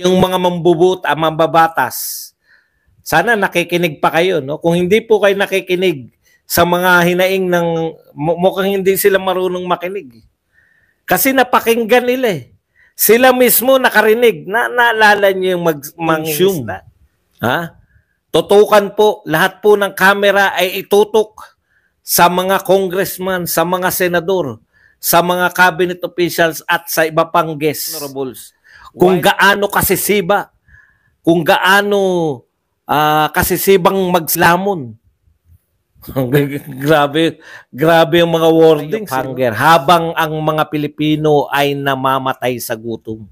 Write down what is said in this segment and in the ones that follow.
yung mga mambubuta, mambabatas. Sana nakikinig pa kayo, no? Kung hindi po kayo nakikinig sa mga hinaing ng mukhang hindi sila marunong makinig. Kasi napakinggan nila eh. Sila mismo nakarinig. Na naalala niyo yung mag consume. Ha? Tutukan po lahat po ng camera ay itutok sa mga congressman, sa mga senador, sa mga cabinet officials at sa iba pang guests. Honorables. Kung Why? gaano kasisiba, kung gaano uh, kasisibang magslamon. grabe, grabe ang mga wording Hunger. Eh. Habang ang mga Pilipino ay namamatay sa gutom.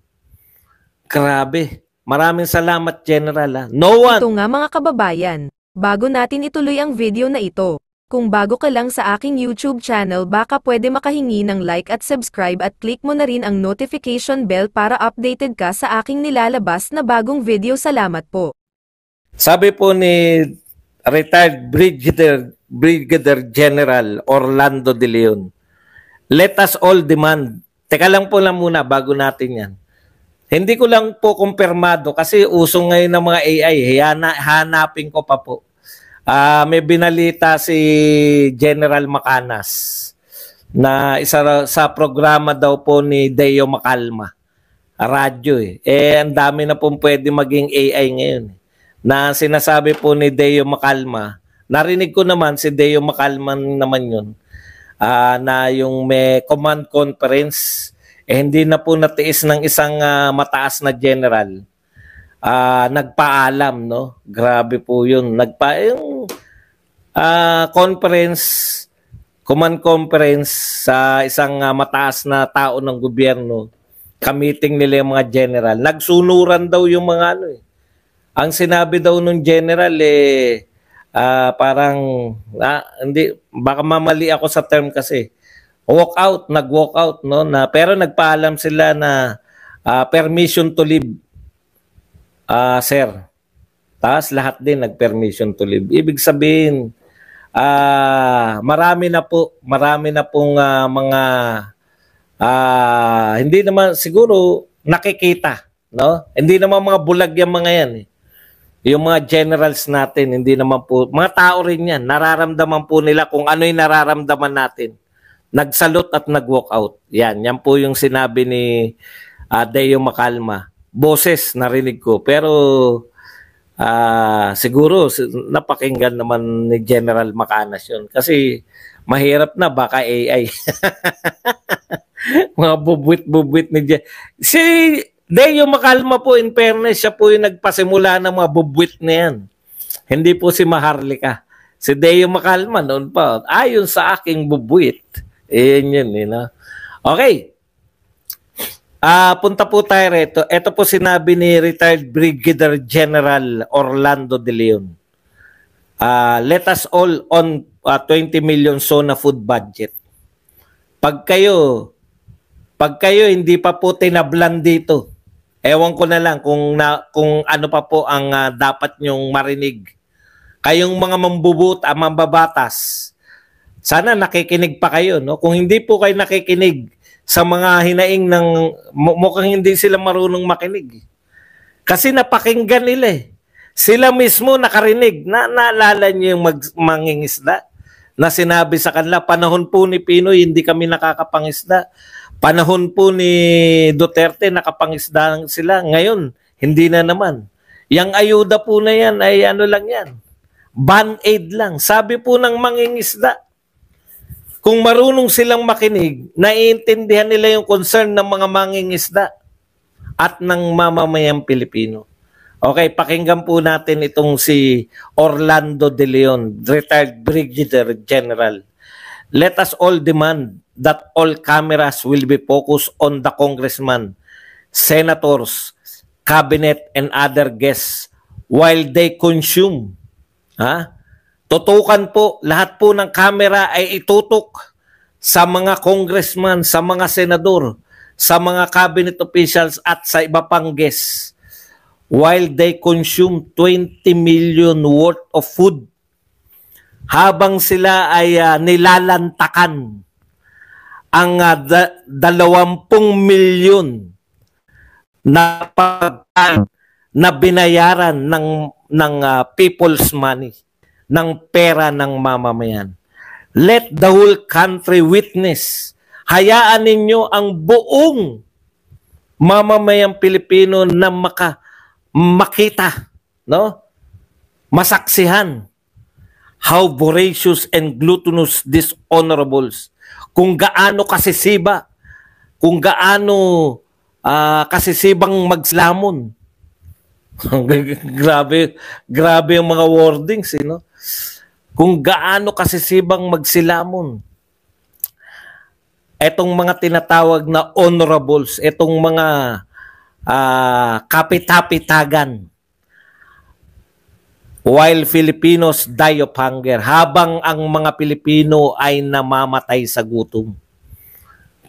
Grabe. Maraming salamat, General. Ha? Ah. No one. Ito nga mga kababayan, bago natin ituloy ang video na ito, kung bago ka lang sa aking YouTube channel baka pwede makahingi ng like at subscribe at click mo na rin ang notification bell para updated ka sa aking nilalabas na bagong video. Salamat po. Sabi po ni retired Brigadier, Brigadier General Orlando De Leon, let us all demand. Teka lang po lang muna bago natin yan. Hindi ko lang po kumpirmado kasi uso ngayon ng mga AI. Hana, hanapin ko pa po. Uh, may binalita si General Macanas na isa sa programa daw po ni Deo Makalma. Radyo eh. Eh, ang dami na pong pwede maging AI ngayon. Eh. Na sinasabi po ni Deo Makalma, narinig ko naman si Deo Makalma naman yun, uh, na yung may command conference, eh, hindi na po natiis ng isang uh, mataas na general. Uh, nagpaalam, no? Grabe po yun. Nagpa, yung uh, conference, command conference sa isang uh, mataas na tao ng gobyerno. Kamiting nila yung mga general. Nagsunuran daw yung mga ano eh. Ang sinabi daw nung general eh, uh, parang, ah, hindi, baka mamali ako sa term kasi. Walk out, nag-walk out, no? Na, pero nagpaalam sila na uh, permission to leave, uh, sir. Tapos lahat din nag-permission to leave. Ibig sabihin, uh, marami na po, marami na pong uh, mga uh, hindi naman siguro nakikita, no? Hindi naman mga bulag 'yang mga yan. Eh. Yung mga generals natin, hindi naman po, mga tao rin yan, nararamdaman po nila kung ano yung nararamdaman natin. Nagsalot at nag-walk out. Yan, yan po yung sinabi ni uh, Deo Macalma. Boses, narinig ko. Pero uh, siguro napakinggan naman ni General Macanas 'yon kasi mahirap na baka AI. Mga bubwit-bubwit ni General. Si Deo Makalma po, in fairness, siya po yung nagpasimula ng mga bubwit na yan. Hindi po si Maharlika. Si Deo Makalma noon pa. Ayon ah, sa aking bubwit. Ayan eh, yun, you know? Eh, okay. Ah, uh, punta po tayo rito. Ito po sinabi ni retired Brigadier General Orlando De Leon. Uh, let us all on uh, ah, 20 million so food budget. Pag kayo pag kayo hindi pa po tinablan dito, ewan ko na lang kung na, kung ano pa po ang uh, dapat nyong marinig. Kayong mga mambubut, uh, mababatas, Sana nakikinig pa kayo, no? Kung hindi po kayo nakikinig, sa mga hinaing ng mukhang hindi sila marunong makinig. Kasi napakinggan nila eh. Sila mismo nakarinig. Na naalala niyo yung mag, mangingisda na sinabi sa kanila, panahon po ni Pinoy, hindi kami nakakapangisda. Panahon po ni Duterte, nakapangisda sila. Ngayon, hindi na naman. Yang ayuda po na yan ay ano lang yan. Band-aid lang. Sabi po ng mangingisda, kung marunong silang makinig, naiintindihan nila yung concern ng mga manging isda at ng mamamayang Pilipino. Okay, pakinggan po natin itong si Orlando De Leon, retired Brigadier General. Let us all demand that all cameras will be focused on the congressman, senators, cabinet, and other guests while they consume ha, Tutukan po, lahat po ng kamera ay itutok sa mga congressman, sa mga senador, sa mga cabinet officials at sa iba pang guests while they consume 20 million worth of food habang sila ay uh, nilalantakan ang uh, ah, 20 million na pagkain na binayaran ng ng uh, people's money ng pera ng mamamayan. Let the whole country witness. Hayaan ninyo ang buong mamamayang Pilipino na maka, makita, no? masaksihan how voracious and glutinous these honorables, kung gaano kasisiba, kung gaano uh, kasisibang magslamon grabe, grabe yung mga wordings, eh, no? Kung gaano kasisibang magsilamon. Etong mga tinatawag na honorables, etong mga uh, kapitapitagan. While Filipinos die of hunger, habang ang mga Pilipino ay namamatay sa gutom.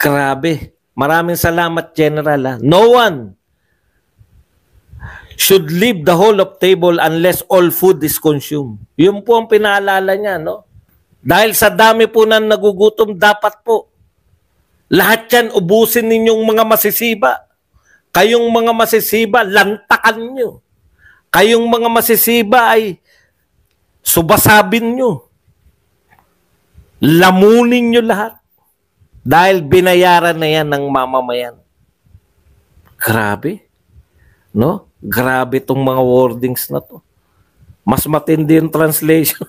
Grabe. Maraming salamat, General. Ha? Ah. No one should leave the whole of table unless all food is consumed. Yun po ang pinaalala niya, no? Dahil sa dami po nang nagugutom, dapat po lahat yan ubusin ninyong mga masisiba. Kayong mga masisiba, lantakan nyo. Kayong mga masisiba ay subasabin nyo. Lamunin nyo lahat. Dahil binayaran na yan ng mamamayan. Grabe. No? Grabe tong mga wordings na to. Mas matindi yung translation.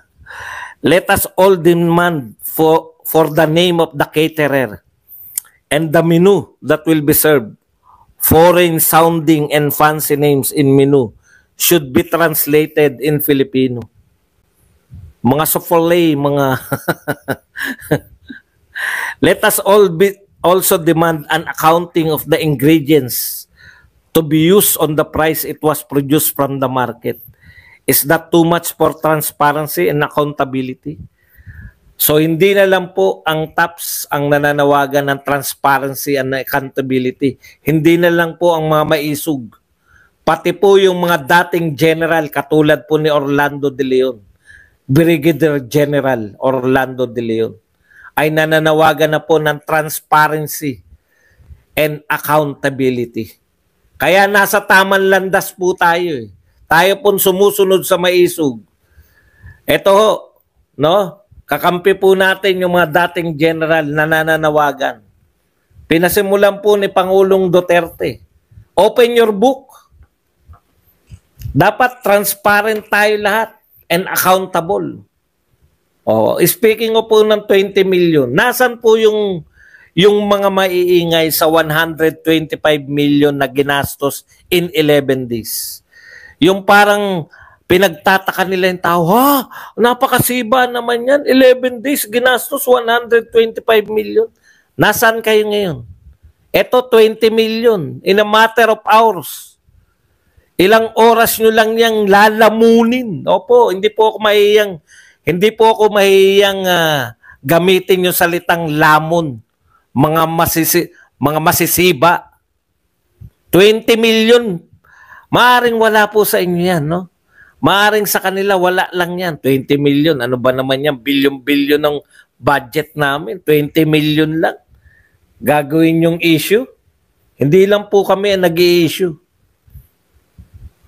Let us all demand for, for the name of the caterer and the menu that will be served. Foreign sounding and fancy names in menu should be translated in Filipino. Mga soufflé, mga... Let us all be, also demand an accounting of the ingredients to be used on the price it was produced from the market. Is that too much for transparency and accountability? So hindi na lang po ang TAPS ang nananawagan ng transparency and accountability. Hindi na lang po ang mga maisog. Pati po yung mga dating general katulad po ni Orlando De Leon, Brigadier General Orlando De Leon, ay nananawagan na po ng transparency and accountability. Kaya nasa tamang landas po tayo. Eh. Tayo po sumusunod sa maisog. Ito ho, no? Kakampi po natin yung mga dating general na nananawagan. Pinasimulan po ni Pangulong Duterte. Open your book. Dapat transparent tayo lahat and accountable. Oh, speaking of po ng 20 million, nasan po yung yung mga maiingay sa 125 million na ginastos in 11 days. Yung parang pinagtataka nila yung tao, ha? Napakasiba naman yan. 11 days, ginastos 125 million. Nasaan kayo ngayon? Ito, 20 million in a matter of hours. Ilang oras nyo lang niyang lalamunin. Opo, hindi po ako mahiyang, hindi po ako mahiyang uh, ah, gamitin yung salitang lamon mga masisi mga masisiba 20 million maaring wala po sa inyo yan no maaring sa kanila wala lang yan 20 million ano ba naman yan bilyon bilyon ng budget namin 20 million lang gagawin yung issue hindi lang po kami ang nag-i-issue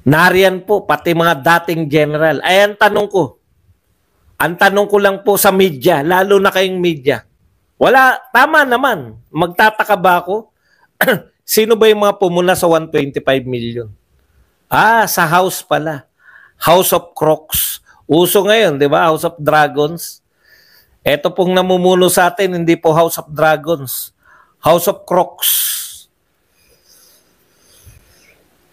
Nariyan po, pati mga dating general. Ayan, tanong ko, ang tanong ko lang po sa media, lalo na kayong media, wala, tama naman. Magtataka ba ako? Sino ba yung mga pumuna sa 125 million? Ah, sa house pala. House of Crocs. Uso ngayon, di ba? House of Dragons. Ito pong namumuno sa atin, hindi po House of Dragons. House of Crocs.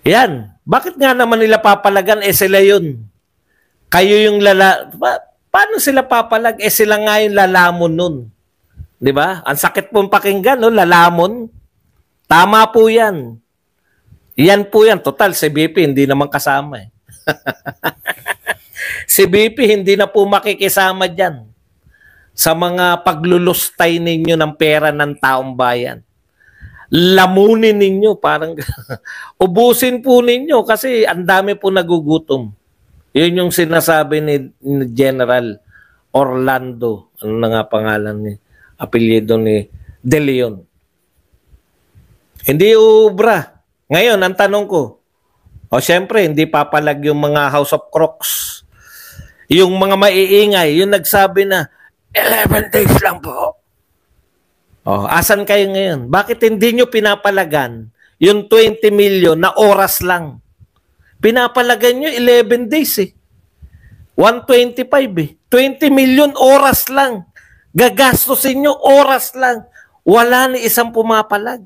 Yan. Bakit nga naman nila papalagan? Eh sila yun. Kayo yung lala... Pa- paano sila papalag? Eh sila nga yung lalamon nun. 'Di ba? Ang sakit pong pakinggan, no? lalamon. Tama po 'yan. Yan po 'yan, total si BP hindi naman kasama eh. si BP hindi na po makikisama diyan sa mga paglulustay ninyo ng pera ng taong bayan. Lamunin ninyo, parang ubusin po ninyo kasi ang dami po nagugutom. Yun yung sinasabi ni, ni General Orlando, ano na nga pangalan niya apelyido ni De Leon. Hindi ubra. Ngayon, ang tanong ko, o syempre, hindi papalag yung mga House of Crocs. Yung mga maiingay, yung nagsabi na, 11 days lang po. Oh, asan kayo ngayon? Bakit hindi nyo pinapalagan yung 20 million na oras lang? Pinapalagan nyo 11 days eh. 125 eh. 20 million oras lang. Gagastusin inyo oras lang. Wala ni isang pumapalag.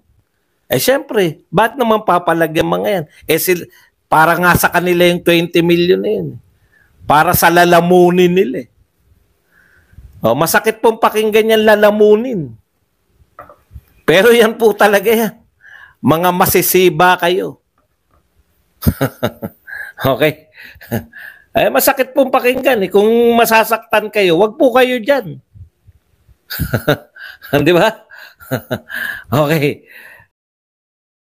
Eh syempre, ba't naman papalag yung mga yan? Eh sila, para nga sa kanila yung 20 million na yun. Para sa lalamunin nila. Eh. Oh, masakit pong pakinggan yan lalamunin. Pero yan po talaga yan. Mga masisiba kayo. okay? Ay, eh, masakit pong pakinggan. Eh. Kung masasaktan kayo, wag po kayo dyan. Di ba? okay.